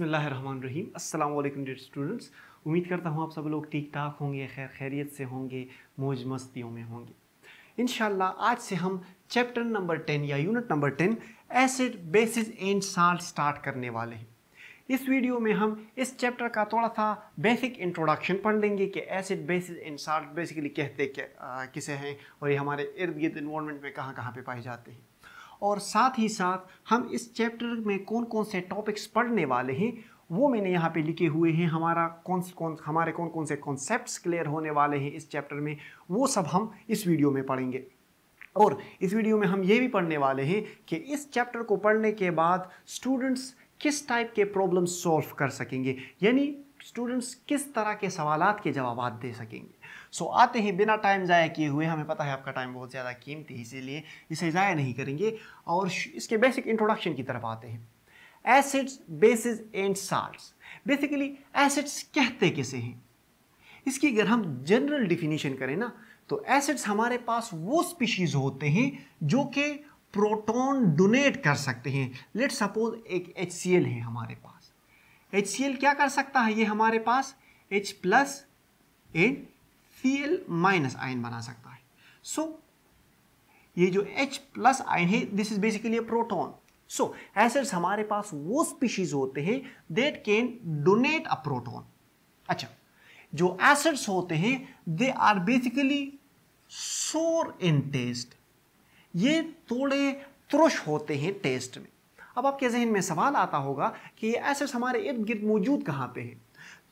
बसमीम अस्सलाम वालेकुम डियर स्टूडेंट्स उम्मीद करता हूँ आप सब लोग ठीक ठाक होंगे खैर खैरियत से होंगे मौज मस्तियों में होंगे इन आज से हम चैप्टर नंबर टेन या unit number ten acid bases and salt start करने वाले हैं इस वीडियो में हम इस चैप्टर का थोड़ा सा बेसिक इंट्रोडक्शन पढ़ लेंगे कि acid bases and salt basically कहते किसे हैं और ये हमारे इर्द गिर्द इन्वामेंट में कहाँ कहाँ पर पाए जाते हैं और साथ ही साथ हम इस चैप्टर में कौन कौन से टॉपिक्स पढ़ने वाले हैं वो मैंने यहाँ पे लिखे हुए हैं हमारा कौन कौन हमारे कौन कौन से कॉन्सेप्ट्स क्लियर होने वाले हैं इस चैप्टर में वो सब हम इस वीडियो में पढ़ेंगे और इस वीडियो में हम ये भी पढ़ने वाले हैं कि इस चैप्टर को पढ़ने के बाद स्टूडेंट्स किस टाइप के प्रॉब्लम सॉल्व कर सकेंगे यानी स्टूडेंट्स किस तरह के सवाल के जवाब दे सकेंगे सो आते ही बिना टाइम ज़ाया किए हुए हमें पता है आपका टाइम बहुत ज़्यादा कीमती है इसीलिए इसे ज़ाया नहीं करेंगे और इसके बेसिक इंट्रोडक्शन की तरफ आते हैं acids bases and salt basically acids कहते कैसे हैं इसकी अगर हम जनरल डिफिनीशन करें ना तो एसिड्स हमारे पास वो स्पीशीज होते हैं जो कि प्रोटॉन डोनेट कर सकते हैं लेट सपोज एक एच है हमारे पास एच क्या कर सकता है ये हमारे पास H plus and C L minus ion बना सकता है सो so, ये जो H प्लस आयन है this is basically proton proton so acids हमारे पास वो स्पीशीज होते हैं that can donate a proton अच्छा जो एसिड्स होते हैं दे आर बेसिकली सोर इन टेस्ट ये थोड़े त्रुश होते हैं टेस्ट में अब आपके जहन में सवाल आता होगा कि ये एसिड्स हमारे इर्द गिर्द मौजूद कहाँ पे हैं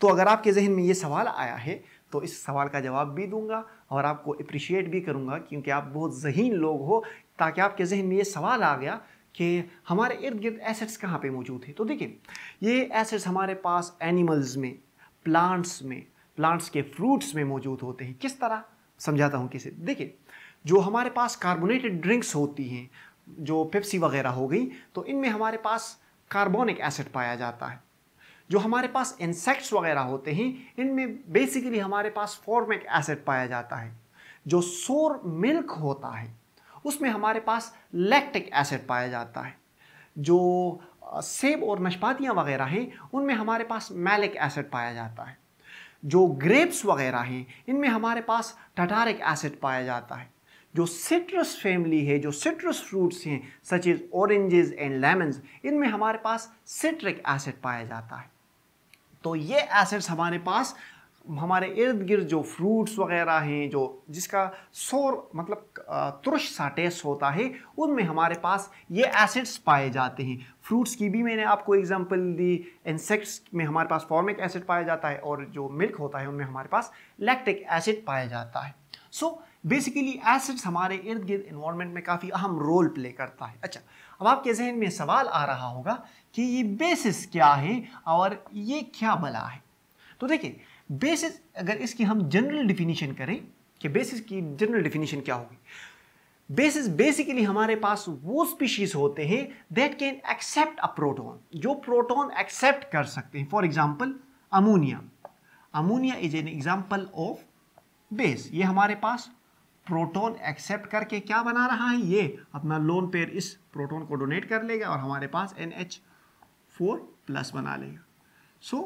तो अगर आपके जहन में ये सवाल आया है तो इस सवाल का जवाब भी दूंगा और आपको अप्रिशिएट भी करूंगा क्योंकि आप बहुत जहीन लोग हो ताकि आपके जहन में ये सवाल आ गया कि हमारे इर्द गिर्द एसेट्स कहाँ पे मौजूद है तो देखिए ये एसेट्स हमारे पास एनिमल्स में प्लांट्स में प्लांट्स के फ्रूट्स में मौजूद होते हैं किस तरह समझाता हूँ किसे देखिए जो हमारे पास कार्बोनेटेड ड्रिंक्स होती हैं जो पेप्सी वगैरह हो गई तो इनमें हमारे पास कार्बोनिक एसिड पाया जाता है जो हमारे पास इंसेक्ट्स वगैरह होते हैं इनमें बेसिकली हमारे पास फॉर्मिक एसिड पाया जाता है जो सोर मिल्क होता है उसमें हमारे पास लैक्टिक एसिड पाया जाता है जो सेब और नशपातियाँ वगैरह हैं उनमें हमारे पास मैलिक एसिड पाया जाता है जो ग्रेप्स वगैरह हैं इनमें हमारे पास टटारिक एसिड पाया जाता है जो सिट्रस फैमिली है जो सिट्रस फ्रूट्स हैं such as oranges and lemons इनमें हमारे पास सिट्रिक एसिड पाया जाता है तो ये एसिड्स हमारे पास हमारे इर्द गिर्द जो फ्रूट्स वगैरह हैं जो जिसका सोर मतलब तुरश सा टेस्ट होता है उनमें हमारे पास ये एसिड्स पाए जाते हैं फ्रूट्स की भी मैंने आपको एग्जांपल दी इंसेक्ट्स में हमारे पास फॉर्मिक एसिड पाया जाता है और जो मिल्क होता है उनमें हमारे पास लैक्टिक एसिड पाया जाता है सो बेसिकली एसिड्स हमारे इर्द गिर्द इन्वामेंट में काफ़ी अहम रोल प्ले करता है अच्छा अब आपके जहन में सवाल आ रहा होगा कि ये बेसिस क्या है और ये क्या बला है तो देखिए बेसिस अगर इसकी हम जनरल डिफिनीशन करें कि बेसिस की जनरल डिफिनीशन क्या होगी बेसिस बेसिकली हमारे पास वो स्पीशीज होते हैं that can accept a proton जो प्रोटोन एक्सेप्ट कर सकते हैं for example ammonia ammonia is an example of base ये हमारे पास प्रोटॉन एक्सेप्ट करके क्या बना रहा है ये अपना लोन पेयर इस प्रोटॉन को डोनेट कर लेगा और हमारे पास एन एच फोर प्लस बना लेगा सो so,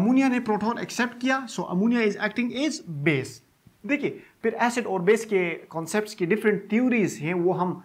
अमोनिया ने प्रोटॉन एक्सेप्ट किया so ammonia is acting is base देखिए फिर एसिड और बेस के कॉन्सेप्ट की डिफरेंट थ्योरीज हैं वो हम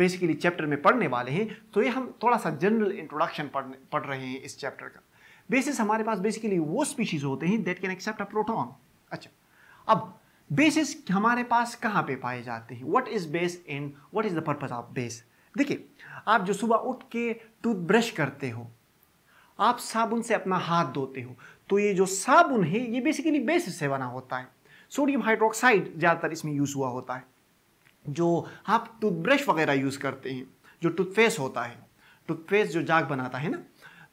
बेसिकली चैप्टर में पढ़ने वाले हैं तो ये हम थोड़ा सा जनरल इंट्रोडक्शन पढ़ पढ़ रहे हैं इस चैप्टर का बेसिस हमारे पास बेसिकली वो स्पीशीज होते हैं that can accept a proton अच्छा अब बेसिस हमारे पास कहाँ पे पाए जाते हैं what is base and what is the purpose of base देखिए आप जो सुबह उठ के टूथब्रश करते हो आप साबुन से अपना हाथ धोते हो तो ये जो साबुन है ये बेसिकली बेसिस से बना होता है सोडियम हाइड्रोक्साइड ज़्यादातर इसमें यूज़ हुआ होता है जो आप टूथब्रश वगैरह यूज़ करते हैं जो टूथपेस्ट होता है टूथपेस्ट जो जाग बनाता है ना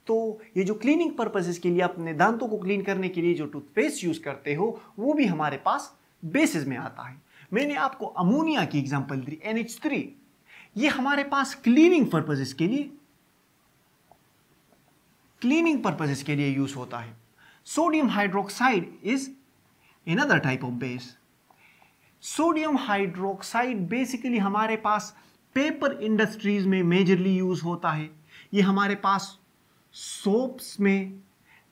तो ये जो क्लीनिंग पर्पजेज़ के लिए अपने दांतों को क्लीन करने के लिए जो टूथपेस्ट यूज़ करते हो वो भी हमारे पास बेसिस में आता है मैंने आपको अमोनिया की एग्जांपल दी थ्री ये हमारे पास क्लीनिंग पर्पजेस के लिए क्लीनिंग पर्पजेस के लिए यूज होता है sodium hydroxide is other type of base sodium hydroxide basically हमारे पास पेपर इंडस्ट्रीज में मेजरली यूज होता है ये हमारे पास सोप्स में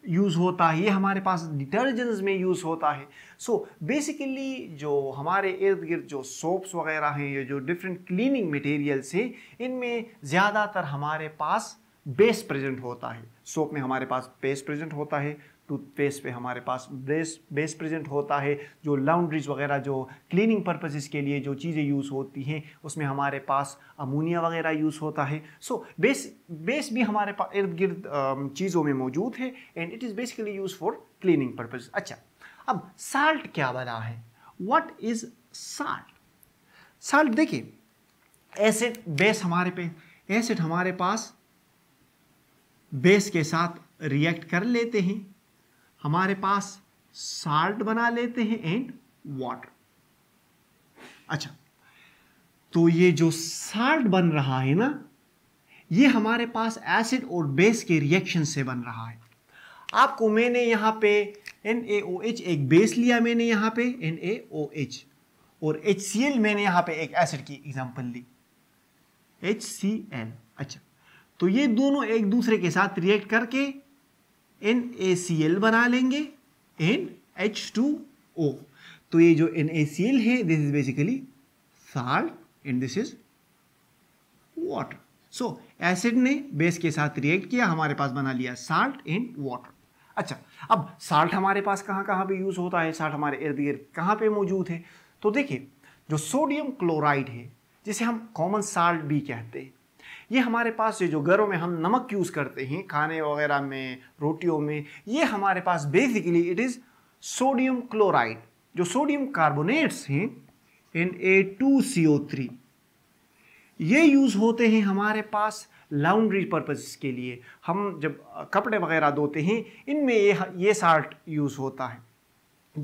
यूज़ होता है ये हमारे पास डिटर्जेंट्स में यूज़ होता है सो so, बेसिकली जो हमारे इर्द गिर्द जो सोप्स वगैरह हैं या जो डिफरेंट क्लीनिंग मटेरियल्स हैं इनमें ज़्यादातर हमारे पास बेस प्रेजेंट होता है सोप में हमारे पास बेस प्रेजेंट होता है टूथपेस्ट पे हमारे पास बेस बेस प्रेजेंट होता है जो लाउंड्रीज वगैरह जो क्लीनिंग पर्पजेज़ के लिए जो चीज़ें यूज़ होती हैं उसमें हमारे पास अमोनिया वगैरह यूज़ होता है सो so, बेस बेस भी हमारे पास इर्द गिर्द चीज़ों में मौजूद है and it is basically use for cleaning purpose अच्छा अब साल्ट क्या बना है वट इज़ साल्ट साल्ट देखिए एसिड बेस हमारे पे एसिड हमारे पास बेस के साथ रिएक्ट कर लेते हैं हमारे पास साल्ट बना लेते हैं एंड वाटर अच्छा तो ये जो साल्ट बन रहा है ना ये हमारे पास एसिड और बेस के रिएक्शन से बन रहा है आपको मैंने यहां पे एन एक बेस लिया मैंने यहां पे एन और एच मैंने यहां पे एक एसिड की एग्जांपल ली एच अच्छा तो ये दोनों एक दूसरे के साथ रिएक्ट करके एन ए सी एल बना लेंगे एन एच टू ओ तो ये जो एन ए सी एल है this is basically salt and this is water so acid ने बेस के साथ रिएक्ट किया हमारे पास बना लिया साल्ट एंड वाटर अच्छा अब साल्ट हमारे पास कहाँ कहाँ पे यूज़ होता है साल्ट हमारे इर्द गिर्द कहाँ पे मौजूद है तो देखिए जो सोडियम क्लोराइड है जिसे हम कॉमन साल्ट भी कहते हैं ये हमारे पास ये जो घरों में हम नमक यूज़ करते हैं खाने वगैरह में रोटियों में ये हमारे पास basically it is sodium chloride जो सोडियम कार्बोनेट्स हैं N A two C O three ये यूज़ होते हैं हमारे पास लाउंड्री पर्पसेस के लिए हम जब कपड़े वगैरह धोते हैं इनमें ये ये साल्ट यूज़ होता है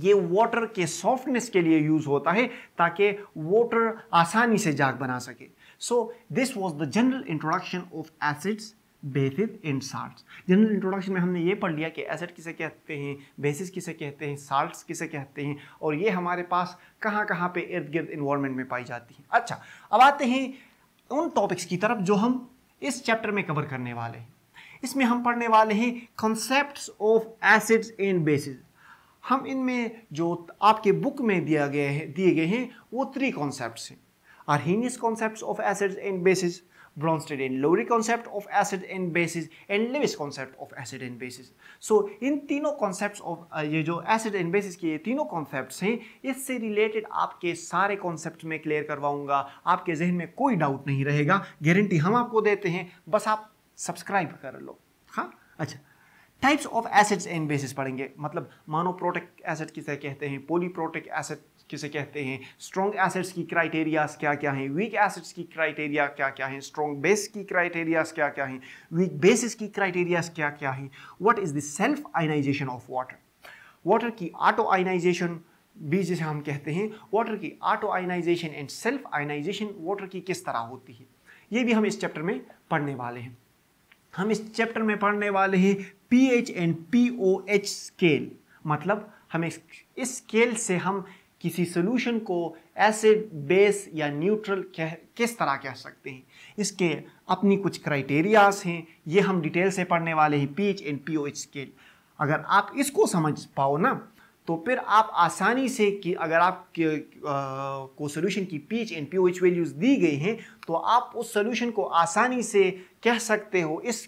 ये वाटर के सॉफ्टनेस के लिए यूज़ होता है ताकि वाटर आसानी से जाग बना सके So this was the general introduction of acids bases and salt general introduction में हमने ये पढ़ लिया कि एसिड किसे कहते हैं बेसिस किसे कहते हैं साल्ट किसे कहते हैं और ये हमारे पास कहाँ कहाँ पे इर्द गिर्द इन्वायरमेंट में पाई जाती है अच्छा अब आते हैं उन टॉपिक्स की तरफ जो हम इस चैप्टर में कवर करने वाले हैं इसमें हम पढ़ने वाले हैं concept of acids and bases हम इनमें जो आपके बुक में दिया गया है दिए गए हैं वो थ्री कॉन्सेप्ट हैं Arrhenius concepts of acids and bases, Bronsted and Lowry concept of acid and bases and Lewis concept of acid and bases. So in तीनों concepts of ये जो acid and bases के ये तीनों concepts हैं इससे related आपके सारे concept में clear करवाऊंगा आपके जहन में कोई doubt नहीं रहेगा गारंटी हम आपको देते हैं बस आप सब्सक्राइब कर लो हाँ अच्छा types of acids and bases पढ़ेंगे मतलब मानो प्रोटेक्ट एसिड किसे कहते हैं पोलीप्रोटिक एसिड किसे कहते हैं स्ट्रॉन्ग एसिड्स की क्राइटेरियाज क्या क्या हैं वीक एसिड्स की क्राइटेरिया क्या क्या हैं स्ट्रॉन्ग बेस की क्राइटेरियाज क्या क्या हैं वीक बेसिस की क्राइटेरियाज क्या क्या हैं what is the self ionization of water water की ऑटो आइनाइजेशन भी जिसे हम कहते हैं वाटर की auto ionization and self ionization water की किस तरह होती है ये भी हम इस चैप्टर में पढ़ने वाले हैं हम इस चैप्टर में पढ़ने वाले हैं P H and P O H scale मतलब हम इस स्केल से हम किसी सोल्यूशन को एसिड बेस या न्यूट्रल कह किस तरह कह सकते हैं इसके अपनी कुछ क्राइटेरियाज हैं ये हम डिटेल से पढ़ने वाले हैं P H and P O H scale अगर आप इसको समझ पाओ ना तो फिर आप आसानी से कि अगर आप के, आ, को सोल्यूशन की P H and P O H values दी गई हैं तो आप उस सोल्यूशन को आसानी से कह सकते हो इस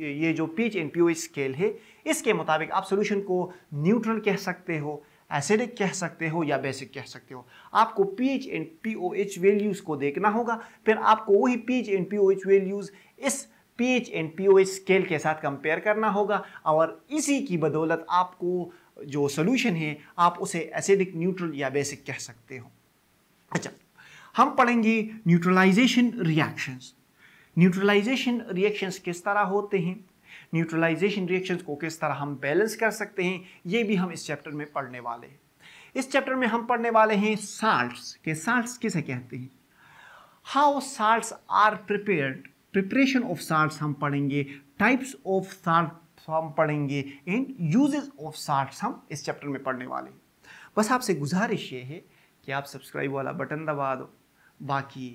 ये जो P H and P O H scale है इसके मुताबिक आप सोल्यूशन को न्यूट्रल कह सकते हो एसिडिक कह सकते हो या बेसिक कह सकते हो आपको पीएच एंड पीओएच वैल्यूज़ को देखना होगा फिर आपको वही पीएच एंड पीओएच वैल्यूज़ इस पीएच एंड पीओएच स्केल के साथ कंपेयर करना होगा और इसी की बदौलत आपको जो सोल्यूशन है आप उसे एसिडिक न्यूट्रल या बेसिक कह सकते हो अच्छा हम पढ़ेंगे न्यूट्रलाइजेशन रिएक्शंस न्यूट्रलाइजेशन रिएक्शंस किस तरह होते हैं न्यूट्रलाइजेशन रिएक्शंस को किस तरह हम बैलेंस कर सकते हैं ये भी हम इस चैप्टर में पढ़ने वाले हैं इस चैप्टर में हम पढ़ने वाले हैं साल्ट्स के साल्ट्स किसे कहते हैं how salts are prepared preparation of salts हम पढ़ेंगे टाइप्स ऑफ साल्ट हम पढ़ेंगे एंड यूजेस ऑफ साल्ट्स हम इस चैप्टर में पढ़ने वाले हैं बस आपसे गुजारिश ये है कि आप सब्सक्राइब वाला बटन दबा दो बाकी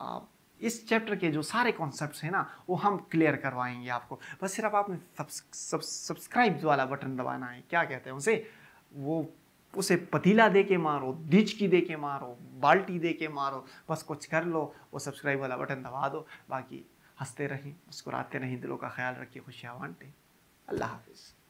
आप इस चैप्टर के जो सारे कॉन्सेप्ट हैं ना वो हम क्लियर करवाएंगे आपको बस सिर्फ आपने सब्सक्राइब वाला बटन दबाना है क्या कहते हैं उसे वो उसे पतीला दे के मारो डिचकी दे के मारो बाल्टी दे के मारो बस कुछ कर लो वो सब्सक्राइब वाला बटन दबा दो बाकी हंसते रहें मुस्कुराते रहें दिलों का ख्याल रखिए खुशियाँ बांटें अल्लाह हाफिज़